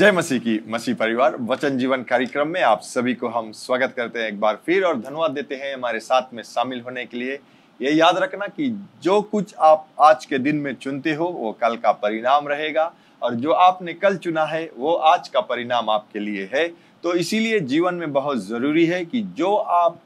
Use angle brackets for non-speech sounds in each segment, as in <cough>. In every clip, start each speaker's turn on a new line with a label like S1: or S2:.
S1: जय मसीह की मसीह परिवार वचन जीवन कार्यक्रम में आप सभी को हम स्वागत करते हैं एक बार फिर और धन्यवाद देते हैं हमारे साथ में शामिल होने के लिए ये याद रखना कि जो कुछ आप आज के दिन में चुनते हो वो कल का परिणाम रहेगा और जो आपने कल चुना है वो आज का परिणाम आपके लिए है तो इसीलिए जीवन में बहुत जरूरी है कि जो आप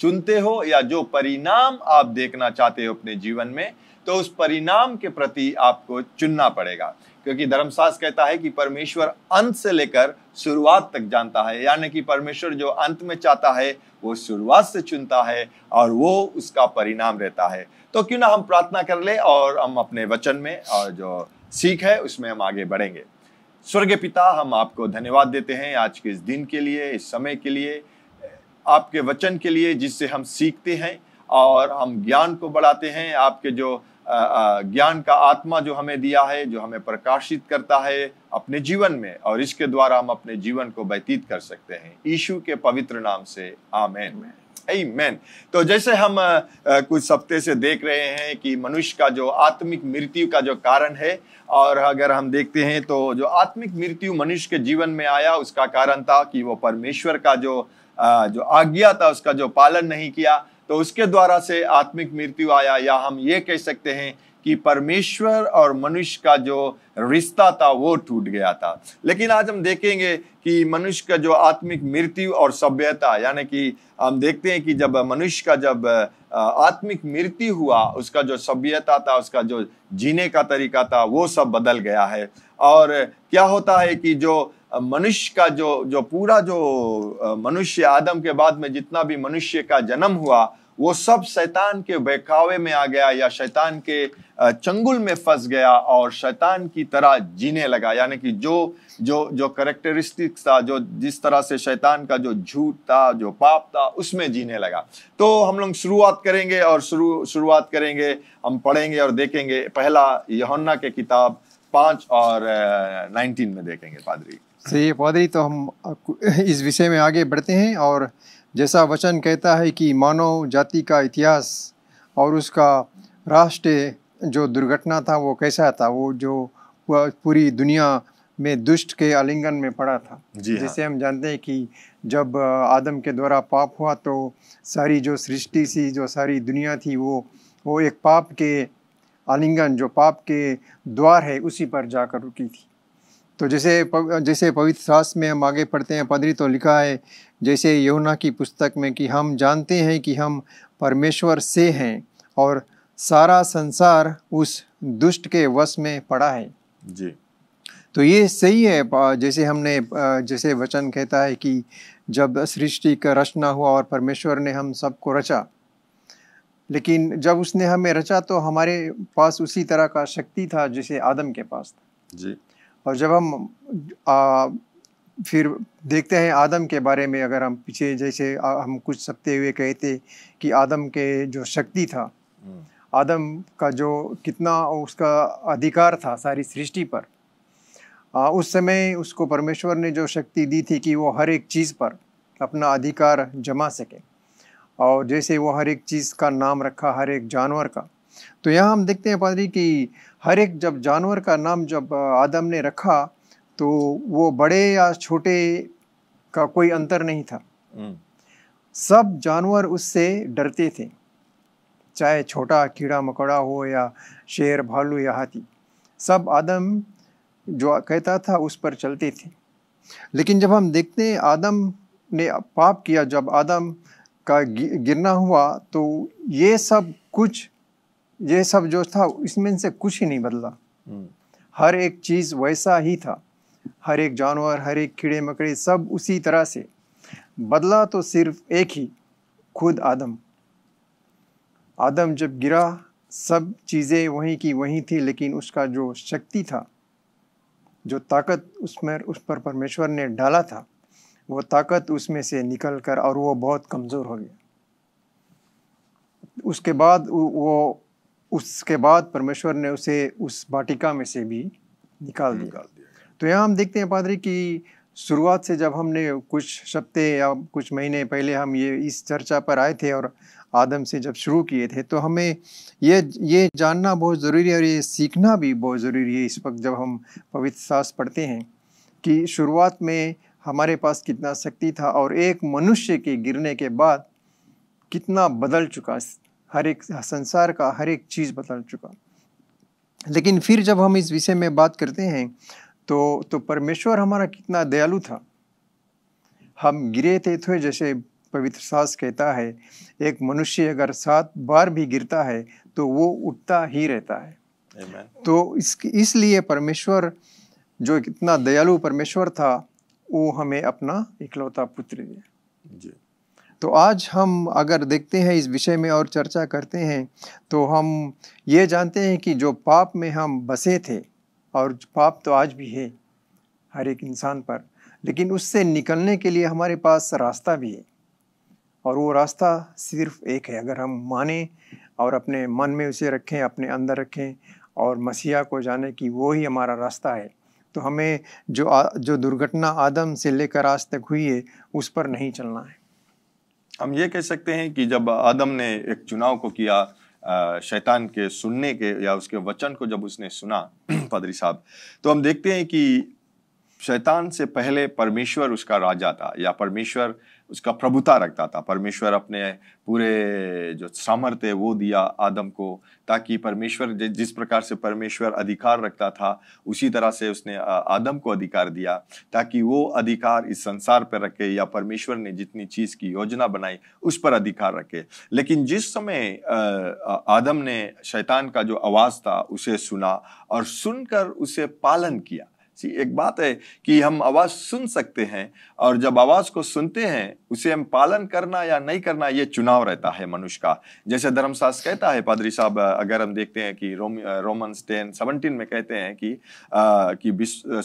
S1: चुनते हो या जो परिणाम आप देखना चाहते हो अपने जीवन में तो उस परिणाम के प्रति आपको चुनना पड़ेगा क्योंकि धर्मशास्त्र कहता है कि परमेश्वर अंत से लेकर शुरुआत तक जानता है यानी कि परमेश्वर जो अंत में चाहता है वो शुरुआत से चुनता है और वो उसका परिणाम रहता है तो क्यों ना हम प्रार्थना कर ले और हम अपने वचन में और जो सीख है उसमें हम आगे बढ़ेंगे स्वर्ग पिता हम आपको धन्यवाद देते हैं आज के इस दिन के लिए इस समय के लिए आपके वचन के लिए जिससे हम सीखते हैं और हम ज्ञान को बढ़ाते हैं आपके जो ज्ञान का आत्मा जो हमें दिया है जो हमें प्रकाशित करता है अपने जीवन में और इसके द्वारा हम अपने जीवन को व्यतीत कर सकते हैं ईशु के पवित्र नाम से आमेन मैन तो जैसे हम कुछ हफ्ते से देख रहे हैं कि मनुष्य का जो आत्मिक मृत्यु का जो कारण है और अगर हम देखते हैं तो जो आत्मिक मृत्यु मनुष्य के जीवन में आया उसका कारण था कि वो परमेश्वर का जो जो आज्ञा था उसका जो पालन नहीं किया तो उसके द्वारा से आत्मिक मृत्यु आया या हम ये कह सकते हैं कि परमेश्वर और मनुष्य का जो रिश्ता था वो टूट गया था लेकिन आज हम देखेंगे कि मनुष्य का जो आत्मिक मृत्यु और सभ्यता यानी कि हम देखते हैं कि जब मनुष्य का जब आत्मिक मृत्यु हुआ उसका जो सभ्यता था उसका जो जीने का तरीका था वो सब बदल गया है और क्या होता है कि जो मनुष्य का जो जो पूरा जो मनुष्य आदम के बाद में जितना भी मनुष्य का जन्म हुआ वो सब शैतान के बहकावे में आ गया या शैतान के चंगुल में फंस गया और शैतान की तरह जीने लगा यानी कि जो जो जो करेक्टरिस्टिक्स था जो जिस तरह से शैतान का जो झूठ था जो पाप था उसमें जीने लगा तो हम लोग शुरुआत करेंगे और शुरू शुरुआत करेंगे हम पढ़ेंगे और देखेंगे पहला यहन्ना के किताब पाँच और नाइनटीन में देखेंगे पादरी
S2: सही पादरी तो हम इस विषय में आगे बढ़ते हैं और जैसा वचन कहता है कि मानव जाति का इतिहास और उसका राष्ट्र जो दुर्घटना था वो कैसा था वो जो पूरी दुनिया में दुष्ट के आलिंगन में पड़ा था जिसे हाँ। हम जानते हैं कि जब आदम के द्वारा पाप हुआ तो सारी जो सृष्टि सी जो सारी दुनिया थी वो वो एक पाप के आलिंगन जो पाप के द्वार है उसी पर जाकर रुकी थी तो जैसे जैसे पवित्र शास्त्र में हम आगे पढ़ते हैं पदरी तो लिखा है जैसे यमुना की पुस्तक में कि हम जानते हैं कि हम परमेश्वर से हैं और सारा संसार उस दुष्ट के वश में पड़ा है जी तो ये सही है जैसे हमने जैसे वचन कहता है कि जब सृष्टि का रचना हुआ और परमेश्वर ने हम सबको रचा लेकिन जब उसने हमें रचा तो हमारे पास उसी तरह का शक्ति था जैसे आदम के पास
S1: था जी
S2: और जब हम फिर देखते हैं आदम के बारे में अगर हम पीछे जैसे हम कुछ सकते हुए कहे थे कि आदम के जो शक्ति था हम्म। आदम का जो कितना उसका अधिकार था सारी सृष्टि पर आ, उस समय उसको परमेश्वर ने जो शक्ति दी थी कि वो हर एक चीज़ पर अपना अधिकार जमा सके और जैसे वो हर एक चीज़ का नाम रखा हर एक जानवर का तो यहाँ हम देखते हैं पादरी कि हर एक जब जानवर का नाम जब आदम ने रखा तो वो बड़े या छोटे का कोई अंतर नहीं था हम्म। सब जानवर उससे डरते थे चाहे छोटा कीड़ा मकोड़ा हो या शेर भालू या हाथी सब आदम जो कहता था उस पर चलते थे लेकिन जब हम देखते हैं आदम ने पाप किया जब आदम का गिरना हुआ तो ये सब कुछ ये सब जो था इसमें से कुछ ही नहीं बदला हम्म। हर एक चीज़ वैसा ही था हर एक जानवर हर एक कीड़े मकड़े सब उसी तरह से बदला तो सिर्फ एक ही खुद आदम आदम जब गिरा सब चीज़ें वहीं की वहीं थी लेकिन उसका जो शक्ति था जो ताकत उसमें उस पर परमेश्वर ने डाला था वो ताकत उसमें से निकल कर और वो बहुत कमज़ोर हो गया उसके बाद वो उसके बाद परमेश्वर ने उसे उस वाटिका में से भी निकाल दिया तो यहाँ हम देखते हैं पादरी की शुरुआत से जब हमने कुछ सप्ते या कुछ महीने पहले हम ये इस चर्चा पर आए थे और आदम से जब शुरू किए थे तो हमें ये ये जानना बहुत ज़रूरी है और ये सीखना भी बहुत ज़रूरी है इस वक्त जब हम पवित्र सास पढ़ते हैं कि शुरुआत में हमारे पास कितना शक्ति था और एक मनुष्य के गिरने के बाद कितना बदल चुका हर एक संसार का हर एक चीज़ बदल चुका लेकिन फिर जब हम इस विषय में बात करते हैं तो तो परमेश्वर हमारा कितना दयालु था हम गिरे थे थे जैसे पवित्र सास कहता है एक मनुष्य अगर सात बार भी गिरता है तो वो उठता ही रहता है Amen. तो इस इसलिए परमेश्वर जो कितना दयालु परमेश्वर था वो हमें अपना इकलौता पुत्र दिया तो आज हम अगर देखते हैं इस विषय में और चर्चा करते हैं तो हम ये जानते हैं कि जो पाप में हम बसे थे और पाप तो आज भी है हर एक इंसान पर लेकिन उससे निकलने के लिए हमारे पास रास्ता भी है और वो रास्ता सिर्फ एक है अगर हम माने और अपने मन में उसे रखें अपने अंदर रखें और मसीहा को जाने की वो ही हमारा रास्ता है तो हमें जो आ, जो दुर्घटना आदम से लेकर आज तक हुई है उस पर नहीं चलना है
S1: हम ये कह सकते हैं कि जब आदम ने एक चुनाव को किया शैतान के सुनने के या उसके वचन को जब उसने सुना पादरी <clears throat> साहब तो हम देखते हैं कि शैतान से पहले परमेश्वर उसका राजा था या परमेश्वर उसका प्रभुता रखता था परमेश्वर अपने पूरे जो सामर्थ्य है वो दिया आदम को ताकि परमेश्वर जिस प्रकार से परमेश्वर अधिकार रखता था उसी तरह से उसने आदम को अधिकार दिया ताकि वो अधिकार इस संसार पर रखे या परमेश्वर ने जितनी चीज़ की योजना बनाई उस पर अधिकार रखे लेकिन जिस समय आदम ने शैतान का जो आवाज़ था उसे सुना और सुनकर उसे पालन किया सी एक बात है कि हम आवाज़ सुन सकते हैं और जब आवाज़ को सुनते हैं उसे हम पालन करना या नहीं करना ये चुनाव रहता है मनुष्य का जैसे धर्मशास्त्र कहता है पादरी साहब अगर हम देखते हैं कि रोम रोमन टेन सेवनटीन में कहते हैं कि, आ, कि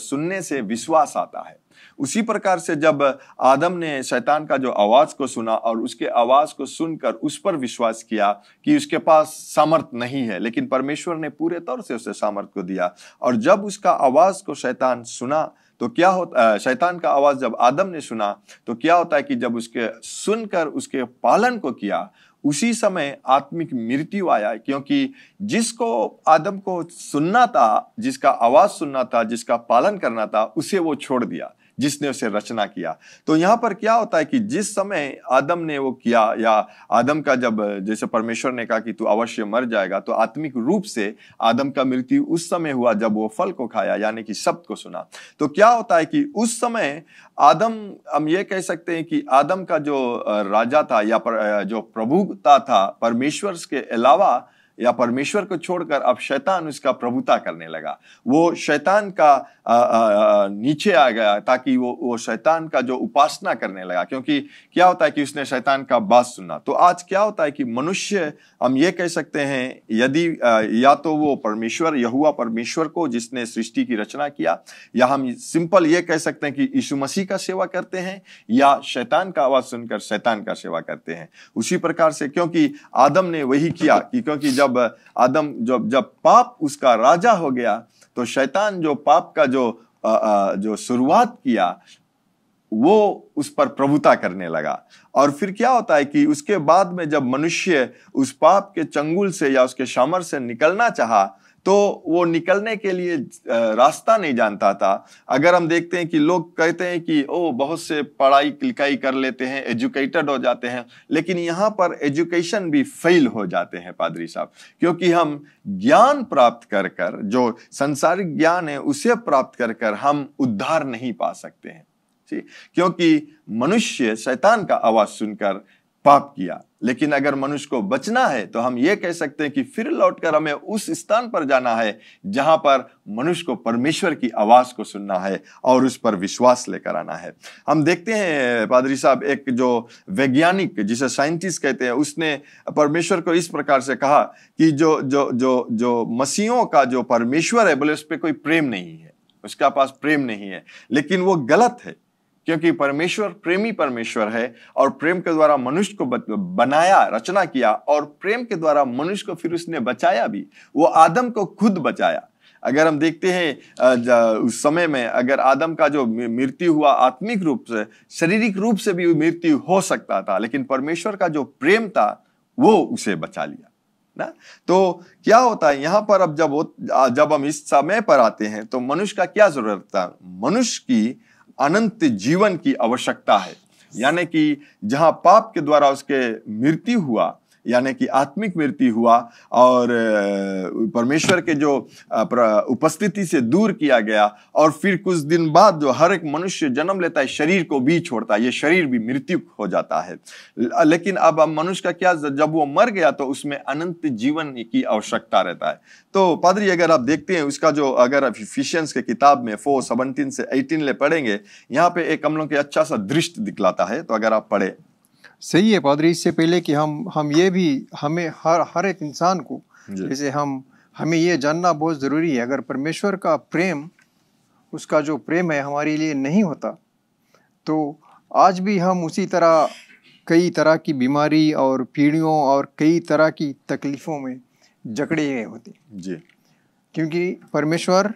S1: सुनने से विश्वास आता है उसी प्रकार से जब आदम ने शैतान का जो आवाज़ को सुना और उसके आवाज़ को सुनकर उस पर विश्वास किया कि उसके पास सामर्थ नहीं है लेकिन परमेश्वर ने पूरे तौर से उसे सामर्थ को दिया और जब उसका आवाज़ को शैतान सुना तो क्या होता शैतान का आवाज़ जब आदम ने सुना तो क्या होता है कि जब उसके सुनकर उसके पालन को किया उसी समय आत्मिक मृत्यु आया क्योंकि जिसको आदम को सुनना था जिसका आवाज़ सुनना था जिसका पालन करना था उसे वो छोड़ दिया जिसने उसे रचना किया तो यहाँ पर क्या होता है कि जिस समय आदम ने वो किया या आदम का जब जैसे परमेश्वर ने कहा कि तू अवश्य मर जाएगा तो आत्मिक रूप से आदम का मृत्यु उस समय हुआ जब वो फल को खाया यानी कि शब्द को सुना तो क्या होता है कि उस समय आदम हम ये कह सकते हैं कि आदम का जो राजा था या पर, जो प्रभुता था परमेश्वर के अलावा या परमेश्वर को छोड़कर अब शैतान उसका प्रभुता करने लगा वो शैतान का आ, आ, नीचे आ गया ताकि वो वो शैतान का जो उपासना करने लगा क्योंकि क्या होता है कि उसने शैतान का बात सुना तो आज क्या होता है कि मनुष्य हम ये कह सकते हैं यदि या तो वो परमेश्वर यहुआ परमेश्वर को जिसने सृष्टि की रचना किया या हम सिंपल ये कह सकते हैं कि यीशु मसीह का सेवा करते हैं या शैतान का आवाज़ सुनकर शैतान का सेवा करते हैं उसी प्रकार से क्योंकि आदम ने वही किया कि क्योंकि जब जब आदम जब जब पाप उसका राजा हो गया तो शैतान जो पाप का जो आ, आ, जो शुरुआत किया वो उस पर प्रभुता करने लगा और फिर क्या होता है कि उसके बाद में जब मनुष्य उस पाप के चंगुल से या उसके शामर से निकलना चाहा तो वो निकलने के लिए रास्ता नहीं जानता था अगर हम देखते हैं कि लोग कहते हैं कि ओ बहुत से पढ़ाई लिखाई कर लेते हैं एजुकेटेड हो जाते हैं लेकिन यहाँ पर एजुकेशन भी फेल हो जाते हैं पादरी साहब क्योंकि हम ज्ञान प्राप्त कर कर जो संसारिक ज्ञान है उसे प्राप्त कर कर हम उद्धार नहीं पा सकते हैं क्योंकि मनुष्य शैतान का आवाज़ सुनकर पाप किया लेकिन अगर मनुष्य को बचना है तो हम ये कह सकते हैं कि फिर लौटकर हमें उस स्थान पर जाना है जहां पर मनुष्य को परमेश्वर की आवाज को सुनना है और उस पर विश्वास लेकर आना है हम देखते हैं पादरी साहब एक जो वैज्ञानिक जिसे साइंटिस्ट कहते हैं उसने परमेश्वर को इस प्रकार से कहा कि जो जो जो जो मसीहों का जो परमेश्वर है बोले उस पर कोई प्रेम नहीं है उसका पास प्रेम नहीं है लेकिन वो गलत है क्योंकि परमेश्वर प्रेमी परमेश्वर है और प्रेम के द्वारा मनुष्य को बनाया रचना किया और प्रेम के द्वारा मनुष्य को फिर उसने बचाया भी वो आदम को खुद बचाया अगर हम देखते हैं उस समय में अगर आदम का जो मृत्यु हुआ आत्मिक रूप से शारीरिक रूप से भी मृत्यु हो सकता था लेकिन परमेश्वर का जो प्रेम था वो उसे बचा लिया ना तो क्या होता है यहाँ पर अब जब जब हम इस समय पर आते हैं तो मनुष्य का क्या जरूरत था मनुष्य की अनंत जीवन की आवश्यकता है यानी कि जहां पाप के द्वारा उसके मृत्यु हुआ यानी कि आत्मिक मृत्यु हुआ और परमेश्वर के जो उपस्थिति से दूर किया गया और फिर कुछ दिन बाद जो हर एक मनुष्य जन्म लेता है शरीर को भी छोड़ता है ये शरीर भी मृत्यु हो जाता है लेकिन अब मनुष्य का क्या जब वो मर गया तो उसमें अनंत जीवन की आवश्यकता रहता है तो पादरी अगर आप देखते हैं उसका जो अगर फिशियंस के किताब में फोर सेवनटीन से एटीन ले पढ़ेंगे यहाँ पे एक हम लोग के अच्छा सा दृष्ट दिखलाता है तो अगर आप पढ़े सही
S2: है पादरी इससे पहले कि हम हम ये भी हमें हर हर एक इंसान को जैसे हम हमें ये जानना बहुत ज़रूरी है अगर परमेश्वर का प्रेम उसका जो प्रेम है हमारे लिए नहीं होता तो आज भी हम उसी तरह कई तरह की बीमारी और पीढ़ियों और कई तरह की तकलीफ़ों में जकड़े हुए होते जी क्योंकि परमेश्वर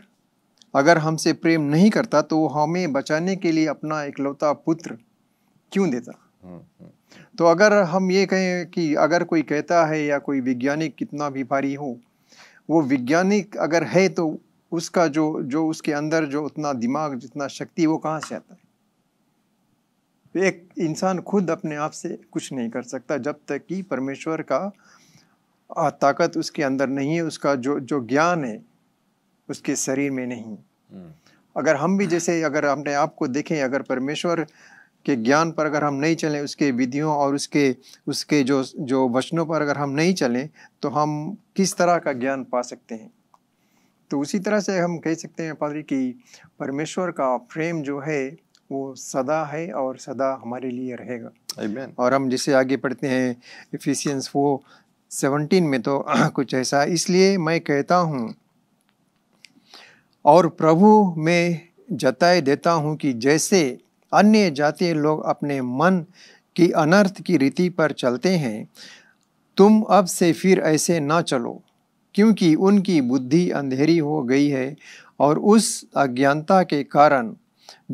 S2: अगर हमसे प्रेम नहीं करता तो वो हमें बचाने के लिए अपना इकलौता पुत्र क्यों देता हाँ, हाँ। तो अगर हम ये कहें कि अगर कोई कहता है या कोई वैज्ञानिक कितना भी भारी हो वो वैज्ञानिक अगर है तो उसका जो जो उसके अंदर जो उतना दिमाग जितना शक्ति वो कहाँ से आता है तो एक इंसान खुद अपने आप से कुछ नहीं कर सकता जब तक कि परमेश्वर का ताकत उसके अंदर नहीं है उसका जो जो ज्ञान है उसके शरीर में नहीं
S1: हम्म।
S2: अगर हम भी जैसे अगर अपने आप को देखें अगर परमेश्वर के ज्ञान पर अगर हम नहीं चलें उसके विधियों और उसके उसके जो जो वचनों पर अगर हम नहीं चलें तो हम किस तरह का ज्ञान पा सकते हैं तो उसी तरह से हम कह सकते हैं पादरी कि परमेश्वर का प्रेम जो है वो सदा है और सदा हमारे लिए रहेगा Amen. और हम जिसे आगे पढ़ते हैं इफिसियंस वो सेवनटीन में तो <clears throat> कुछ ऐसा इसलिए मैं कहता हूँ और प्रभु में जताए देता हूँ कि जैसे अन्य जातीय लोग अपने मन की अनर्थ की रीति पर चलते हैं तुम अब से फिर ऐसे ना चलो क्योंकि उनकी बुद्धि अंधेरी हो गई है और उस अज्ञानता के कारण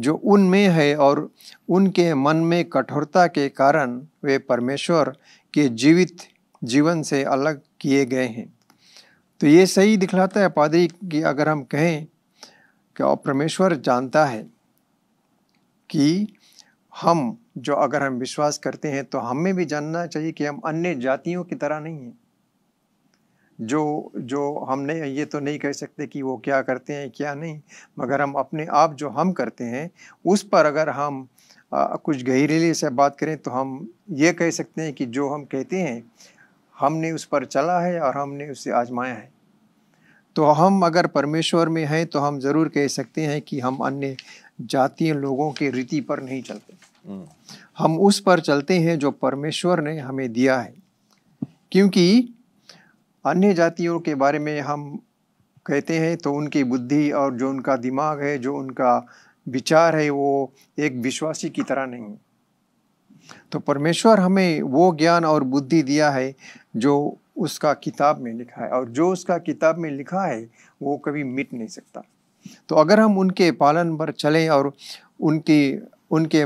S2: जो उनमें है और उनके मन में कठोरता के कारण वे परमेश्वर के जीवित जीवन से अलग किए गए हैं तो ये सही दिखलाता है पादरी कि अगर हम कहें कि परमेश्वर जानता है कि हम जो अगर हम विश्वास करते हैं तो हमें भी जानना चाहिए कि हम अन्य जातियों की तरह नहीं हैं जो जो हमने ये तो नहीं कह सकते कि वो क्या करते हैं क्या नहीं मगर हम अपने आप जो हम करते हैं उस पर अगर हम आ, कुछ गहरीले से बात करें तो हम ये कह सकते हैं कि जो हम कहते हैं हमने उस पर चला है और हमने उसे आजमाया है तो हम अगर परमेश्वर में हैं तो हम ज़रूर कह सकते हैं कि हम अन्य जातीय लोगों के रीति पर नहीं चलते हम्म। हम उस पर चलते हैं जो परमेश्वर ने हमें दिया है क्योंकि अन्य जातियों के बारे में हम कहते हैं तो उनकी बुद्धि और जो उनका दिमाग है जो उनका विचार है वो एक विश्वासी की तरह नहीं है तो परमेश्वर हमें वो ज्ञान और बुद्धि दिया है जो उसका किताब में लिखा है और जो उसका किताब में लिखा है वो कभी मिट नहीं सकता तो अगर हम उनके पालन पर चलें और उनकी उनके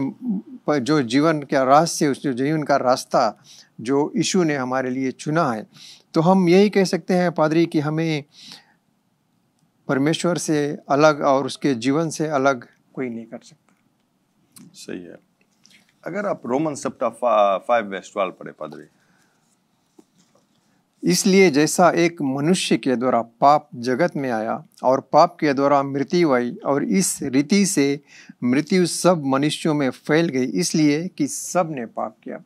S2: जो जीवन का रास्ते उस जो जीवन का रास्ता जो ईशु ने हमारे लिए चुना है तो हम यही कह सकते हैं पादरी कि हमें परमेश्वर से अलग और उसके जीवन से अलग कोई नहीं
S1: कर सकता सही है अगर आप रोमन सप्ताह फाइव वेस्ट पढ़े पादरी
S2: इसलिए जैसा एक मनुष्य के द्वारा पाप जगत में आया और पाप के द्वारा मृत्यु आई और इस रीति से मृत्यु सब मनुष्यों में फैल गई इसलिए कि सब ने पाप किया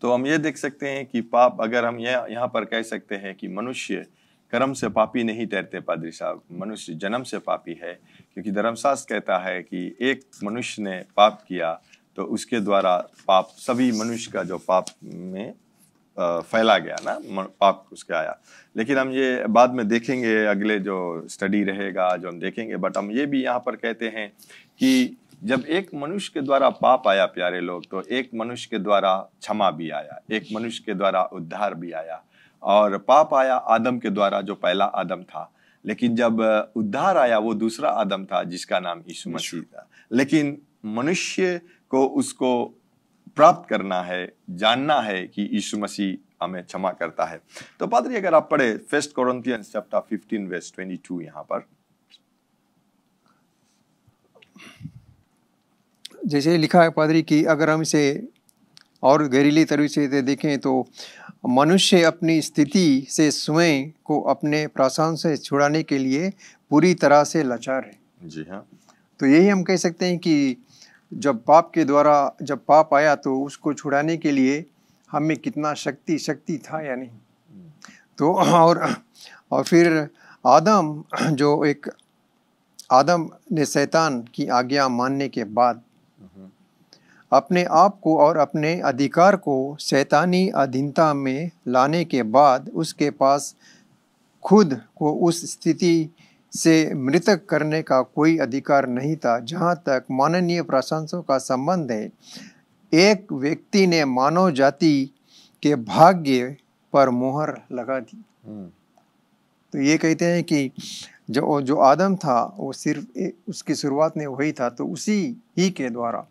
S1: तो हम ये देख सकते हैं कि पाप अगर हम यह यहाँ पर कह सकते हैं कि मनुष्य कर्म से पापी नहीं तैरते पादरी साहब मनुष्य जन्म से पापी है क्योंकि धर्मशास्त्र कहता है कि एक मनुष्य ने पाप किया तो उसके द्वारा पाप सभी मनुष्य का जो पाप में फैला गया ना पाप उसके आया लेकिन हम ये बाद में देखेंगे अगले जो स्टडी रहेगा जो हम देखेंगे बट हम ये भी यहाँ पर कहते हैं कि जब एक मनुष्य के द्वारा पाप आया प्यारे लोग तो एक मनुष्य के द्वारा क्षमा भी आया एक मनुष्य के द्वारा उद्धार भी आया और पाप आया आदम के द्वारा जो पहला आदम था लेकिन जब उद्धार आया वो दूसरा आदम था जिसका नाम यीशु मसीह था लेकिन मनुष्य को उसको प्राप्त करना है जानना है कि यीशु मसीह हमें क्षमा करता है तो पादरी अगर आप पढ़े फर्स्ट कोरंथियंस चैप्टर 15 वेस 22 यहाँ पर
S2: जैसे लिखा है पादरी कि अगर हम इसे और गहरीली तरीके से देखें तो मनुष्य अपनी स्थिति से स्वयं को अपने प्रासान से छुड़ाने के लिए पूरी तरह से लाचार है जी हाँ तो यही हम कह सकते हैं कि जब पाप के द्वारा जब पाप आया तो उसको छुड़ाने के लिए हमें कितना शक्ति शक्ति था या नहीं तो और और फिर आदम जो एक आदम ने शैतान की आज्ञा मानने के बाद अपने आप को और अपने अधिकार को शैतानी अधीनता में लाने के बाद उसके पास खुद को उस स्थिति से मृतक करने का कोई अधिकार नहीं था जहाँ तक माननीय प्रशंसों का संबंध है एक व्यक्ति ने मानव जाति के भाग्य पर मोहर लगा दी हम्म। तो ये कहते हैं कि जो जो आदम था वो सिर्फ ए, उसकी शुरुआत में वही था तो उसी ही के द्वारा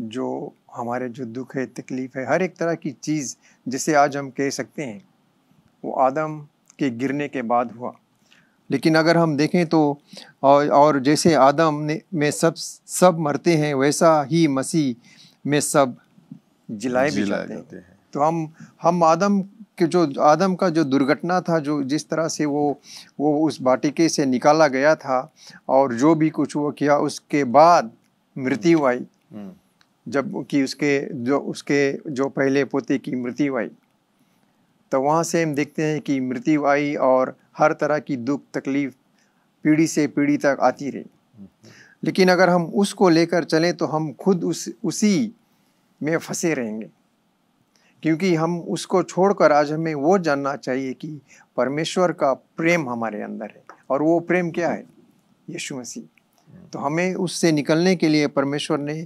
S2: जो हमारे जो दुख है तकलीफ है हर एक तरह की चीज़ जिसे आज हम कह सकते हैं वो आदम के गिरने के बाद हुआ लेकिन अगर हम देखें तो और, जैसे आदम ने में सब सब मरते हैं वैसा ही मसीह में सब जिलाए भी जाते हैं तो हम हम आदम के जो आदम का जो दुर्घटना था जो जिस तरह से वो वो उस बाटिके से निकाला गया था और जो भी कुछ वो किया उसके बाद मृत्यु आई हम्म। जब कि उसके जो उसके जो पहले पोते की मृत्यु आई तो वहाँ से हम देखते हैं कि मृत्यु आई और हर तरह की दुख तकलीफ पीढ़ी से पीढ़ी तक आती रही लेकिन अगर हम उसको लेकर चलें तो हम खुद उस उसी में फंसे रहेंगे क्योंकि हम उसको छोड़कर आज हमें वो जानना चाहिए कि परमेश्वर का प्रेम हमारे अंदर है और वो प्रेम क्या है यीशु मसीह तो हमें उससे निकलने के लिए परमेश्वर ने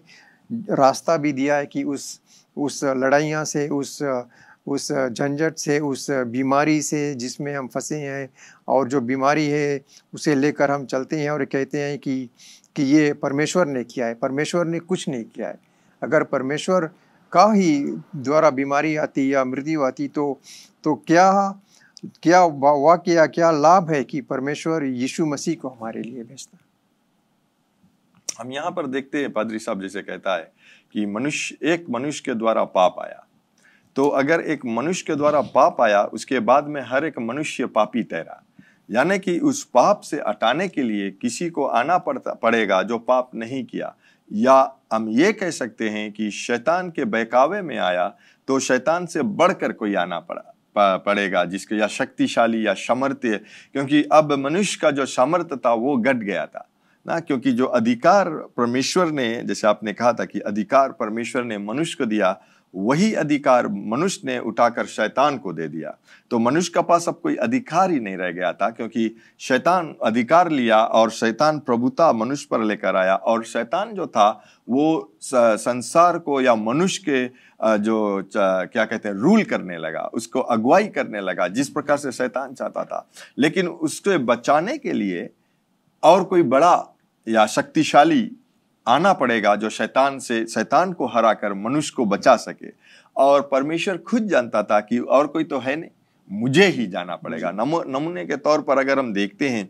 S2: रास्ता भी दिया है कि उस उस लड़ाइयाँ से उस उस झंझट से उस बीमारी से जिसमें हम फंसे हैं और जो बीमारी है उसे लेकर हम चलते हैं और कहते हैं कि कि ये परमेश्वर ने किया है परमेश्वर ने कुछ नहीं किया है अगर परमेश्वर का ही द्वारा बीमारी आती या मृत्यु आती तो तो क्या क्या वाक्य क्या लाभ है कि परमेश्वर यीशु मसीह को हमारे लिए भेजता
S1: हम यहाँ पर देखते हैं पादरी साहब जैसे कहता है कि मनुष्य एक मनुष्य के द्वारा पाप आया तो अगर एक मनुष्य के द्वारा पाप आया उसके बाद में हर एक मनुष्य पापी तैरा यानी कि उस पाप से हटाने के लिए किसी को आना पड़ता पड़ेगा जो पाप नहीं किया या हम ये कह सकते हैं कि शैतान के बहकावे में आया तो शैतान से बढ़कर कोई आना पड़ा पड़ेगा जिसके या शक्तिशाली या सामर्थ्य क्योंकि अब मनुष्य का जो सामर्थ्य था वो घट गया था ना क्योंकि जो अधिकार परमेश्वर ने जैसे आपने कहा था कि अधिकार परमेश्वर ने मनुष्य को दिया वही अधिकार मनुष्य ने उठाकर शैतान को दे दिया तो मनुष्य के पास अब कोई अधिकार ही नहीं रह गया था क्योंकि शैतान अधिकार लिया और शैतान प्रभुता मनुष्य पर लेकर आया और शैतान जो था वो संसार को या मनुष्य के जो क्या कहते हैं रूल करने लगा उसको अगुवाई करने लगा जिस प्रकार से शैतान चाहता था लेकिन उसके बचाने के लिए और कोई बड़ा या शक्तिशाली आना पड़ेगा जो शैतान से शैतान को हरा कर मनुष्य को बचा सके और परमेश्वर खुद जानता था कि और कोई तो है नहीं मुझे ही जाना पड़ेगा नमूने के तौर पर अगर हम देखते हैं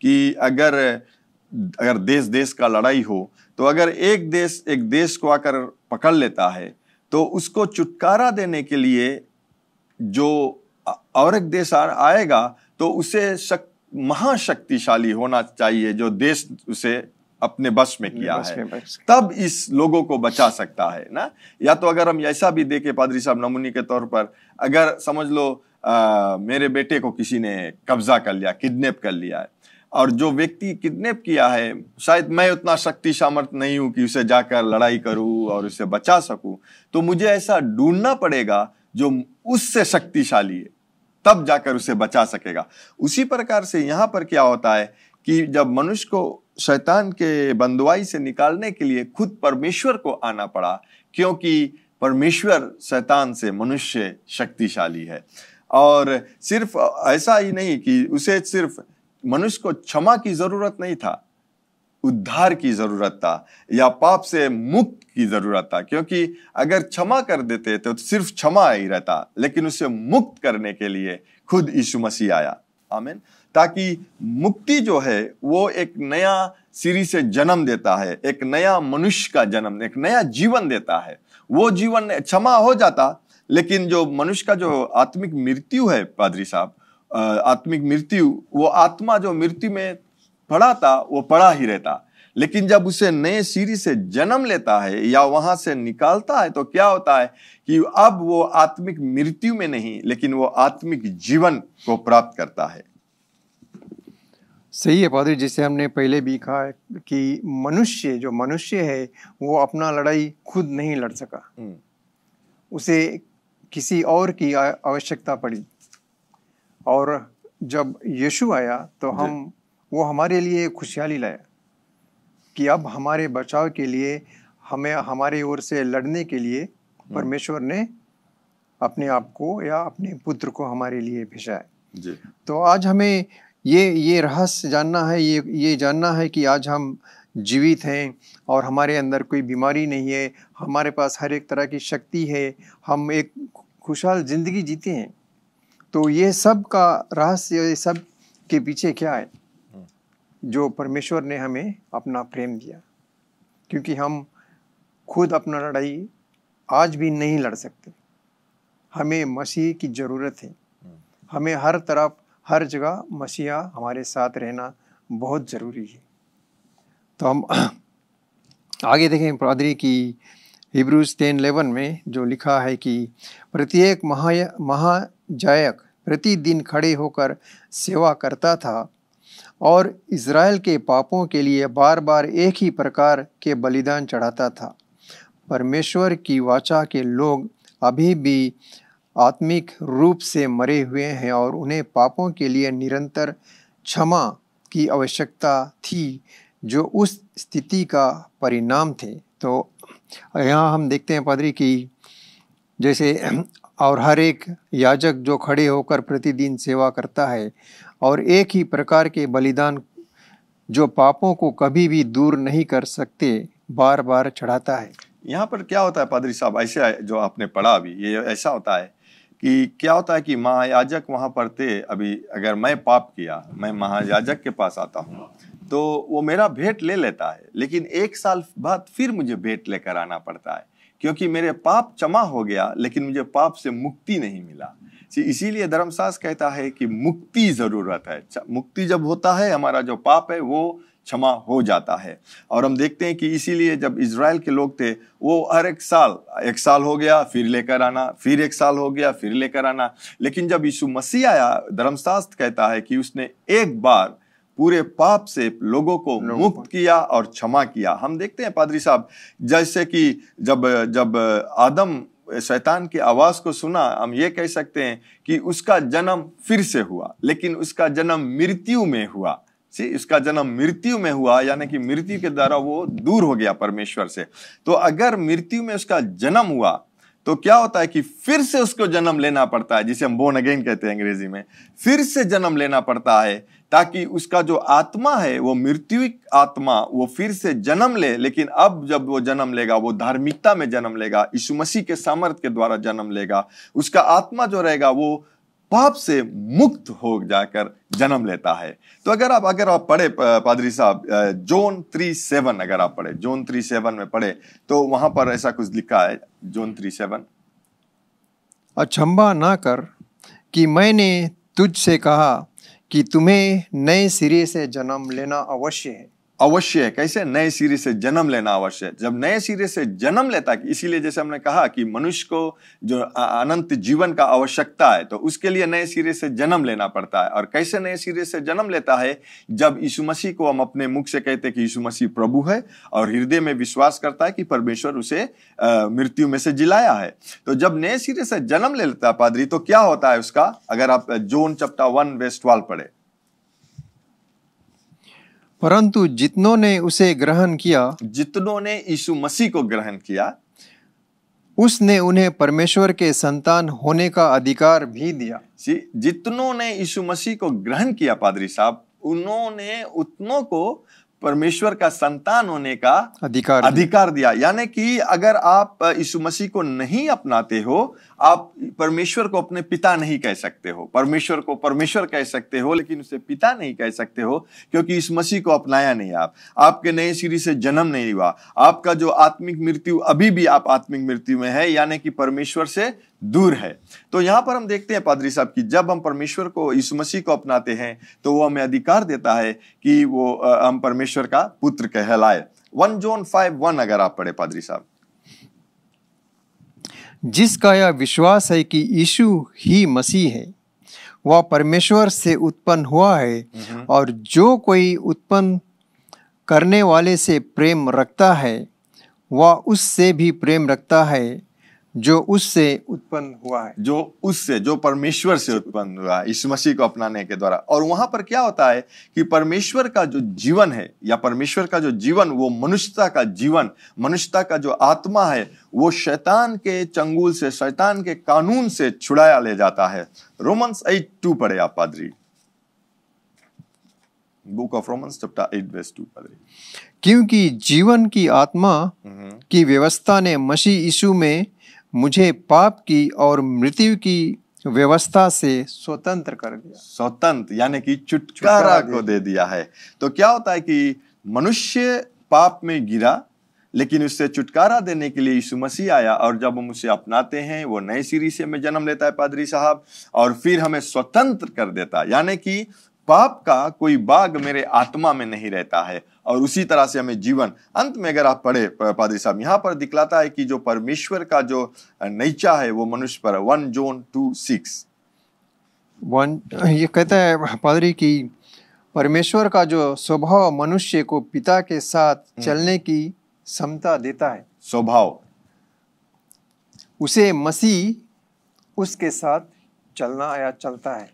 S1: कि अगर अगर देश देश का लड़ाई हो तो अगर एक देश एक देश को आकर पकड़ लेता है तो उसको छुटकारा देने के लिए जो और एक देश आएगा तो उसे शक महाशक्तिशाली होना चाहिए जो देश उसे अपने बस में किया बस है में तब इस लोगों को बचा सकता है ना या तो अगर हम ऐसा भी देखे पादरी साहब नमूनी के तौर पर अगर समझ लो आ, मेरे बेटे को किसी ने कब्जा कर लिया किडनेप कर लिया है और जो व्यक्ति किडनेप किया है शायद मैं उतना शक्ति सामर्थ्य नहीं हूं कि उसे जाकर लड़ाई करूं और उसे बचा सकूं तो मुझे ऐसा ढूंढना पड़ेगा जो उससे शक्तिशाली है तब जाकर उसे बचा सकेगा उसी प्रकार से यहाँ पर क्या होता है कि जब मनुष्य को शैतान के बंदवाई से निकालने के लिए खुद परमेश्वर को आना पड़ा क्योंकि परमेश्वर शैतान से मनुष्य शक्तिशाली है और सिर्फ ऐसा ही नहीं कि उसे सिर्फ मनुष्य को क्षमा की जरूरत नहीं था उद्धार की जरूरत था या पाप से मुक्त की जरूरत था क्योंकि अगर क्षमा कर देते तो सिर्फ क्षमा ही रहता लेकिन उसे मुक्त करने के लिए खुद यीशु मसीह आया आमीन ताकि मुक्ति जो है वो एक नया सीरी से जन्म देता है एक नया मनुष्य का जन्म एक नया जीवन देता है वो जीवन क्षमा हो जाता लेकिन जो मनुष्य का जो आत्मिक मृत्यु है पादरी साहब आत्मिक मृत्यु वो आत्मा जो मृत्यु में पड़ा था वो पड़ा ही रहता लेकिन जब उसे नए सीरी से जन्म लेता है या वहां से निकालता है तो क्या होता है कि अब वो आत्मिक मृत्यु में नहीं लेकिन वो आत्मिक जीवन को प्राप्त करता है
S2: सही है पादरी जिसे हमने पहले भी कहा कि मनुष्य जो मनुष्य है वो अपना लड़ाई खुद नहीं लड़ सका हम्म। उसे किसी और की आवश्यकता पड़ी और जब यीशु आया तो हम वो हमारे लिए खुशहाली लाया कि अब हमारे बचाव के लिए हमें हमारे ओर से लड़ने के लिए हम्म। परमेश्वर ने अपने आप को या अपने पुत्र को हमारे लिए भेजा है जी। तो आज हमें ये ये रहस्य जानना है ये ये जानना है कि आज हम जीवित हैं और हमारे अंदर कोई बीमारी नहीं है हमारे पास हर एक तरह की शक्ति है हम एक खुशहाल ज़िंदगी जीते हैं तो ये सब का रहस्य ये सब के पीछे क्या है हम्म। जो परमेश्वर ने हमें अपना प्रेम दिया क्योंकि हम खुद अपना लड़ाई आज भी नहीं लड़ सकते हमें मसीह की ज़रूरत है हम्म। हमें हर तरफ हर जगह मसीहा हमारे साथ रहना बहुत ज़रूरी है तो हम <clears throat> आगे देखें पादरी की हिब्रूज तेन लेवन में जो लिखा है कि प्रत्येक महा महाजायक प्रतिदिन खड़े होकर सेवा करता था और इसराइल के पापों के लिए बार बार एक ही प्रकार के बलिदान चढ़ाता था परमेश्वर की वाचा के लोग अभी भी आत्मिक रूप से मरे हुए हैं और उन्हें पापों के लिए निरंतर क्षमा की आवश्यकता थी जो उस स्थिति का परिणाम थे तो यहाँ हम देखते हैं पादरी की जैसे और हर एक याजक जो खड़े होकर प्रतिदिन सेवा करता है और एक ही प्रकार के बलिदान जो पापों को कभी भी दूर नहीं कर सकते बार बार चढ़ाता है
S1: यहाँ पर क्या होता है पादरी साहब ऐसे जो आपने पढ़ा अभी ये ऐसा होता है कि क्या होता है कि महायाजक वहाँ पढ़ते अभी अगर मैं पाप किया मैं महायाजक के पास आता हूँ तो वो मेरा भेंट ले लेता है लेकिन एक साल बाद फिर मुझे भेंट लेकर आना पड़ता है क्योंकि मेरे पाप क्षमा हो गया लेकिन मुझे पाप से मुक्ति नहीं मिला इसीलिए धर्मशास्त्र कहता है कि मुक्ति ज़रूरत है मुक्ति जब होता है हमारा जो पाप है वो क्षमा हो जाता है और हम देखते हैं कि इसीलिए जब इसराइल के लोग थे वो हर एक साल एक साल हो गया फिर लेकर आना फिर एक साल हो गया फिर लेकर आना लेकिन जब यीशु मसीह आया धर्मशास्त्र कहता है कि उसने एक बार पूरे पाप से लोगों को लोगों मुक्त किया और क्षमा किया हम देखते हैं पादरी साहब जैसे कि जब जब आदम शैतान की आवाज को सुना हम ये कह सकते हैं कि उसका जन्म फिर से हुआ लेकिन उसका जन्म मृत्यु में हुआ से इसका जन्म मृत्यु में हुआ यानी कि मृत्यु के द्वारा वो दूर हो गया परमेश्वर से तो अगर मृत्यु में उसका जन्म हुआ तो क्या होता है कि फिर से उसको जन्म लेना पड़ता है जिसे हम बोन अगेन कहते हैं अंग्रेजी में फिर से जन्म लेना पड़ता है ताकि उसका जो आत्मा है वो मृत्यु आत्मा वो फिर से जन्म ले लेकिन अब जब वो जन्म लेगा वो धार्मिकता में जन्म लेगा यीशु मसीह के सामर्थ्य के द्वारा जन्म लेगा उसका आत्मा जो रहेगा वो पाप से मुक्त हो जाकर जन्म लेता है तो अगर आप अगर आप पढ़े पादरी साहब जोन थ्री सेवन अगर आप पढ़े जोन थ्री सेवन में पढ़े तो वहां पर ऐसा कुछ लिखा है जोन थ्री सेवन
S2: अचंबा ना कर कि मैंने तुझसे कहा कि तुम्हें नए सिरे से जन्म
S1: लेना अवश्य है अवश्य है कैसे नए सिरे से जन्म लेना अवश्य है जब नए सिरे से जन्म लेता है इसीलिए जैसे हमने कहा कि मनुष्य को जो अनंत जीवन का आवश्यकता है तो उसके लिए नए सिरे से जन्म लेना पड़ता है और कैसे नए सिरे से जन्म लेता है जब यीशु मसीह को हम अपने मुख से कहते हैं कि यीशु मसीह प्रभु है और हृदय में विश्वास करता है कि परमेश्वर उसे मृत्यु में से जिलाया है तो जब नए सिरे से जन्म ले लेता है पादरी तो क्या होता है उसका अगर आप जोन चप्टा वन वेस्ट वाल पढ़े
S2: परंतु जितनों ने उसे ग्रहण किया
S1: जितनों ने यीशु मसीह को ग्रहण किया
S2: उसने उन्हें परमेश्वर के संतान होने का अधिकार भी दिया
S1: जितनों ने यीशु मसीह को ग्रहण किया पादरी साहब उन्होंने उतनों को परमेश्वर का संतान होने का अधिकार अधिकार दिया यानी कि अगर आप यीशु मसीह को नहीं अपनाते हो आप परमेश्वर को अपने पिता नहीं कह सकते हो परमेश्वर को परमेश्वर कह सकते हो लेकिन उसे पिता नहीं कह सकते हो क्योंकि इस मसीह को अपनाया नहीं आप आपके नए सिरी से जन्म नहीं हुआ आपका जो आत्मिक मृत्यु अभी भी आप आत्मिक मृत्यु में है यानी कि परमेश्वर से दूर है तो यहाँ पर हम देखते हैं पादरी साहब की जब हम परमेश्वर को इस मसीह को अपनाते हैं तो वो हमें अधिकार देता है कि वो हम परमेश्वर का पुत्र कहलाए वन जोन फाइव वन अगर आप पढ़े पादरी साहब
S2: जिसका यह विश्वास है कि यीशु ही मसीह है वह परमेश्वर से उत्पन्न हुआ है हम्म। और जो कोई उत्पन्न करने वाले से प्रेम रखता है वह उससे भी प्रेम रखता है जो उससे उत्पन्न हुआ है
S1: जो उससे जो परमेश्वर से उत्पन्न हुआ है इस मसीह को अपनाने के द्वारा और वहां पर क्या होता है कि परमेश्वर का जो जीवन है या परमेश्वर का जो जीवन वो मनुष्यता का जीवन मनुष्यता का जो आत्मा है वो शैतान के चंगुल से शैतान के कानून से छुड़ाया ले जाता है रोमन्स एट टू पढ़े आप पादरी book of Romans chapter eight verse two पढ़े क्योंकि
S2: जीवन की आत्मा हम्म। की व्यवस्था ने मसीह यीशु में मुझे पाप की और मृत्यु की व्यवस्था से स्वतंत्र कर दिया स्वतंत्र यानी
S1: कि छुटकारा को दे दिया है तो क्या होता है कि मनुष्य पाप में गिरा लेकिन उससे छुटकारा देने के लिए यीशु मसीह आया और जब हम उसे अपनाते हैं वो नए सीरीज में जन्म लेता है पादरी साहब और फिर हमें स्वतंत्र कर देता है यानी कि पाप का कोई बाग मेरे आत्मा में नहीं रहता है और उसी तरह से हमें जीवन अंत में अगर आप पढ़े पादरी साहब यहाँ पर दिखलाता है कि जो परमेश्वर का जो नीचा है वो मनुष्य पर one John two six one
S2: ये कहता है पादरी की परमेश्वर का जो स्वभाव मनुष्य को पिता के साथ हम्म। चलने की क्षमता देता है स्वभाव उसे मसीह उसके साथ चलना या चलता है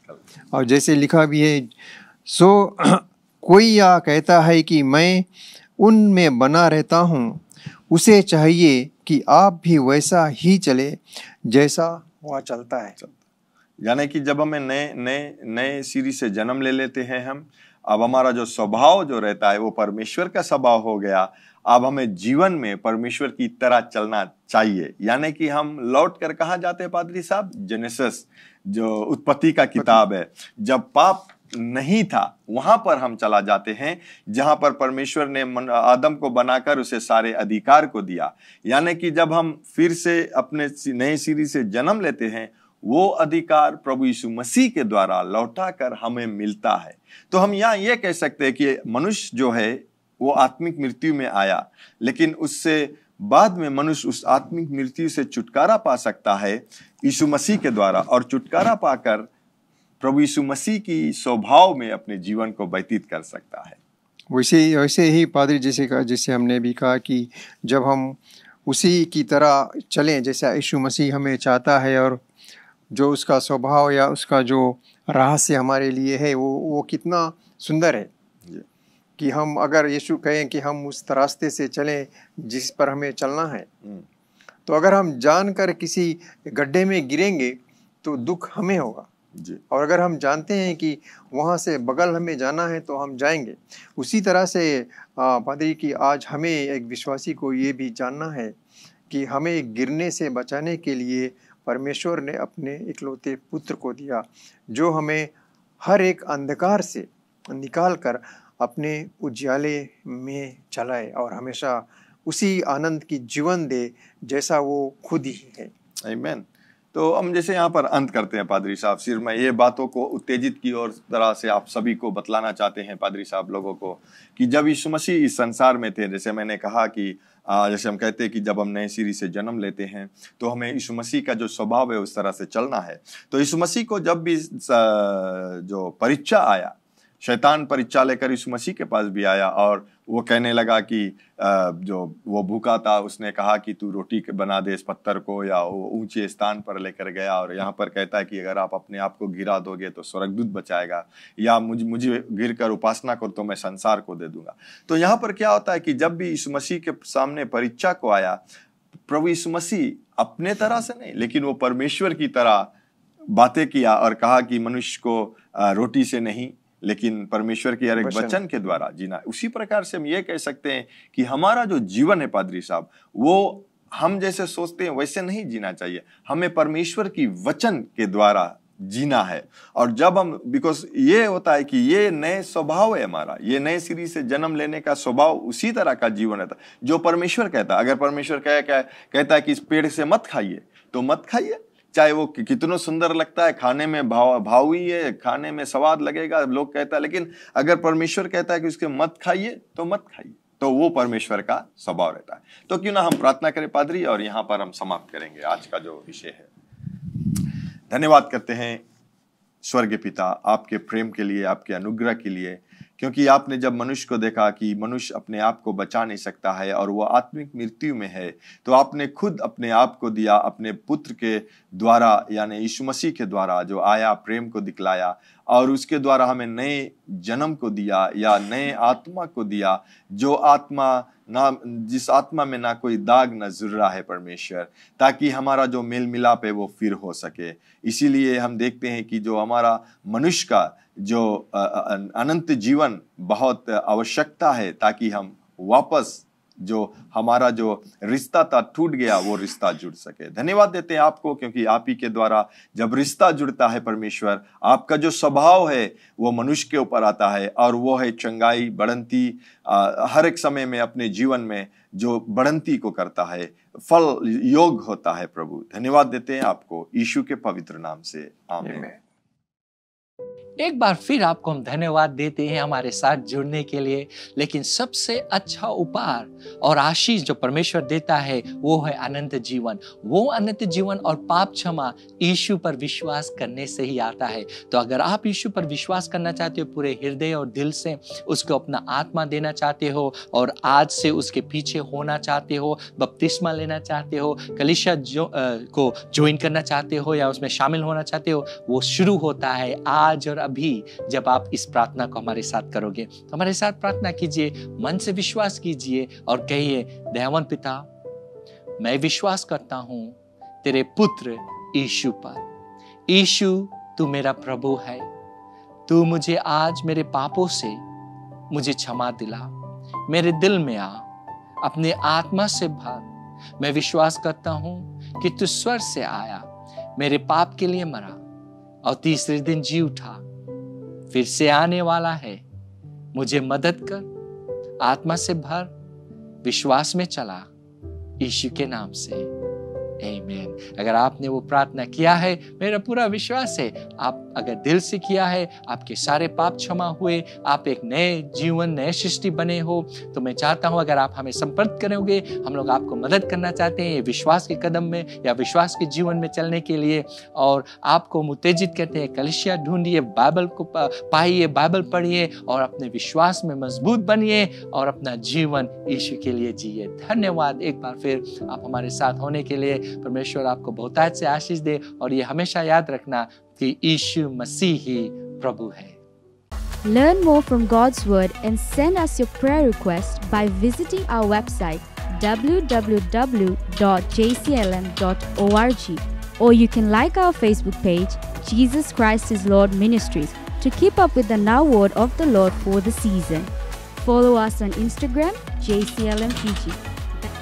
S2: और जैसे लिखा भी है सो <clears throat> कोई या कहता है कि मैं उनमें बना रहता हूँ उसे चाहिए कि आप भी वैसा ही चले जैसा
S1: वह चलता है यानी कि जब हमें नए नए नए सीरी से जन्म ले लेते हैं हम अब हमारा जो स्वभाव जो रहता है वो परमेश्वर का स्वभाव हो गया अब हमें जीवन में परमेश्वर की तरह चलना चाहिए यानी कि हम लौट कर कहा जाते हैं पादरी साहब जेनेसिस जो उत्पत्ति का किताब है जब पाप नहीं था वहां पर हम चला जाते हैं जहां पर परमेश्वर ने आदम को बनाकर उसे सारे अधिकार को दिया यानी कि जब हम फिर से अपने नए सीरी से जन्म लेते हैं वो अधिकार प्रभु यीशु मसीह के द्वारा लौटा कर हमें मिलता है तो हम यहाँ ये कह सकते हैं कि मनुष्य जो है वो आत्मिक मृत्यु में आया लेकिन उससे बाद में मनुष्य उस आत्मिक मृत्यु से छुटकारा पा सकता है यीशु मसीह के द्वारा और छुटकारा पाकर प्रभु यीशु मसीह की स्वभाव में अपने जीवन को व्यतीत कर सकता है
S2: वैसे ही वैसे ही पादरी जैसे कहा जैसे हमने भी कहा कि जब हम उसी की तरह चलें जैसा यीशु मसीह हमें चाहता है और जो उसका स्वभाव या उसका जो रहस्य हमारे लिए है वो वो कितना सुंदर है कि हम अगर यीशु कहें कि हम उस रास्ते से चलें जिस पर हमें चलना है हम्म। तो अगर हम जानकर किसी गड्ढे में गिरेंगे तो दुख हमें होगा जी। और अगर हम जानते हैं कि वहाँ से बगल हमें जाना है तो हम जाएंगे उसी तरह से पादरी की आज हमें एक विश्वासी को ये भी जानना है कि हमें गिरने से बचाने के लिए परमेश्वर ने अपने इकलौते पुत्र को दिया जो हमें हर एक अंधकार से निकाल कर अपने उज्याले में चलाए और हमेशा उसी आनंद की जीवन दे जैसा वो खुद ही है
S1: Amen. तो हम जैसे यहाँ पर अंत करते हैं पादरी साहब सिर्फ मैं ये बातों को उत्तेजित की और तरह से आप सभी को बतलाना चाहते हैं पादरी साहब लोगों को कि जब यीशु मसीह इस संसार में थे जैसे मैंने कहा कि जैसे हम कहते हैं कि जब हम नए सीरी से जन्म लेते हैं तो हमें यीशु मसीह का जो स्वभाव है उस तरह से चलना है तो यीशु मसीह को जब भी जो परीक्षा आया शैतान पर इच्छा लेकर यीशु मसीह के पास भी आया और वो कहने लगा कि जो वो भूखा था उसने कहा कि तू रोटी बना दे इस पत्थर को या वो ऊंचे स्थान पर लेकर गया और यहाँ पर कहता है कि अगर आप अपने आप को गिरा दोगे तो स्वर्गदूत बचाएगा या मुझ मुझे गिर कर उपासना करो तो मैं संसार को दे दूंगा तो यहाँ पर क्या होता है कि जब भी यीशु मसीह के सामने परीक्षा को आया प्रभु यीशु मसीह अपने तरह से नहीं लेकिन वो परमेश्वर की तरह बातें किया और कहा कि मनुष्य को रोटी से नहीं लेकिन परमेश्वर के हर एक वचन के द्वारा जीना उसी प्रकार से हम ये कह सकते हैं कि हमारा जो जीवन है पादरी साहब वो हम जैसे सोचते हैं वैसे नहीं जीना चाहिए हमें परमेश्वर की वचन के द्वारा जीना है और जब हम बिकॉज ये होता है कि ये नए स्वभाव है हमारा ये नए सीरी से जन्म लेने का स्वभाव उसी तरह का जीवन रहता जो परमेश्वर कहता अगर परमेश्वर कह, कह कहता है कि इस पेड़ से मत खाइए तो मत खाइए चाहे वो कितना सुंदर लगता है खाने में भाव भावी है खाने में स्वाद लगेगा लोग कहता है लेकिन अगर परमेश्वर कहता है कि उसके मत खाइए तो मत खाइए तो वो परमेश्वर का स्वभाव रहता है तो क्यों ना हम प्रार्थना करें पादरी और यहाँ पर हम समाप्त करेंगे आज का जो विषय है धन्यवाद करते हैं स्वर्ग पिता आपके प्रेम के लिए आपके अनुग्रह के लिए क्योंकि आपने जब मनुष्य को देखा कि मनुष्य अपने आप को बचा नहीं सकता है और वह आत्मिक मृत्यु में है तो आपने खुद अपने आप को दिया अपने पुत्र के द्वारा यानी यीशु मसीह के द्वारा जो आया प्रेम को दिखलाया और उसके द्वारा हमें नए जन्म को दिया या नए आत्मा को दिया जो आत्मा ना जिस आत्मा में ना कोई दाग ना जुर्रा है परमेश्वर ताकि हमारा जो मेल मिलाप है वो फिर हो सके इसीलिए हम देखते हैं कि जो हमारा मनुष्य का जो अनंत जीवन बहुत आवश्यकता है ताकि हम वापस जो हमारा जो रिश्ता था टूट गया वो रिश्ता जुड़ सके धन्यवाद देते हैं आपको क्योंकि आप ही के द्वारा जब रिश्ता जुड़ता है परमेश्वर आपका जो स्वभाव है वो मनुष्य के ऊपर आता है और वो है चंगाई बढ़ंती हर एक समय में अपने जीवन में जो बढ़ंती को करता है फल योग होता है प्रभु धन्यवाद देते हैं आपको यीशु के पवित्र नाम से आमीन
S3: एक बार फिर आपको हम धन्यवाद देते हैं हमारे साथ जुड़ने के लिए लेकिन सबसे अच्छा उपहार और आशीष जो परमेश्वर देता है वो है अनंत जीवन वो अनंत जीवन और पाप क्षमा यीशु पर विश्वास करने से ही आता है तो अगर आप यीशु पर विश्वास करना चाहते हो पूरे हृदय और दिल से उसको अपना आत्मा देना चाहते हो और आज से उसके पीछे होना चाहते हो बपतिस्मा लेना चाहते हो कलिशा जो आ, को ज्वाइन करना चाहते हो या उसमें शामिल होना चाहते हो वो शुरू होता है आज और अभी जब आप इस प्रार्थना को हमारे साथ करोगे तो हमारे साथ प्रार्थना कीजिए मन से विश्वास कीजिए और कहिए दयावन पिता मैं विश्वास करता हूं तेरे पुत्र ईशु पर ईशु तू मेरा प्रभु है तू मुझे आज मेरे पापों से मुझे क्षमा दिला मेरे दिल में आ अपने आत्मा से भर मैं विश्वास करता हूं कि तू स्वर से आया मेरे पाप के लिए मरा और तीसरे दिन जी उठा फिर से आने वाला है मुझे मदद कर आत्मा से भर विश्वास में चला ईशु के नाम से Amen. अगर आपने वो प्रार्थना किया है मेरा पूरा विश्वास है आप अगर दिल से किया है आपके सारे पाप क्षमा हुए आप एक नए जीवन नए सृष्टि बने हो तो मैं चाहता हूँ अगर आप हमें संपर्क करोगे हम लोग आपको मदद करना चाहते हैं ये विश्वास के कदम में या विश्वास के जीवन में चलने के लिए और आपको उत्तेजित करते हैं कलशिया ढूंढिए बाइबल को पाइए बाइबल पढ़िए और अपने विश्वास में मजबूत बनिए और अपना जीवन ईश्वर के लिए जिए धन्यवाद एक बार फिर आप हमारे साथ होने के लिए परमेश्वर आपको से आशीष दे और ये हमेशा याद रखना कि यीशु मसीह ही प्रभु है Learn more from God's Word and send us your prayer request by visiting our website www.jclm.org or you can like our Facebook page, Jesus Christ is Lord Ministries, to keep up with the now word of the Lord for the season. Follow us on Instagram, JCLM Fiji.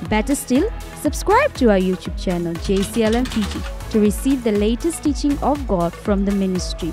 S3: Better still, Subscribe to our YouTube channel JCLM Fiji to receive the latest teaching of God from the ministry.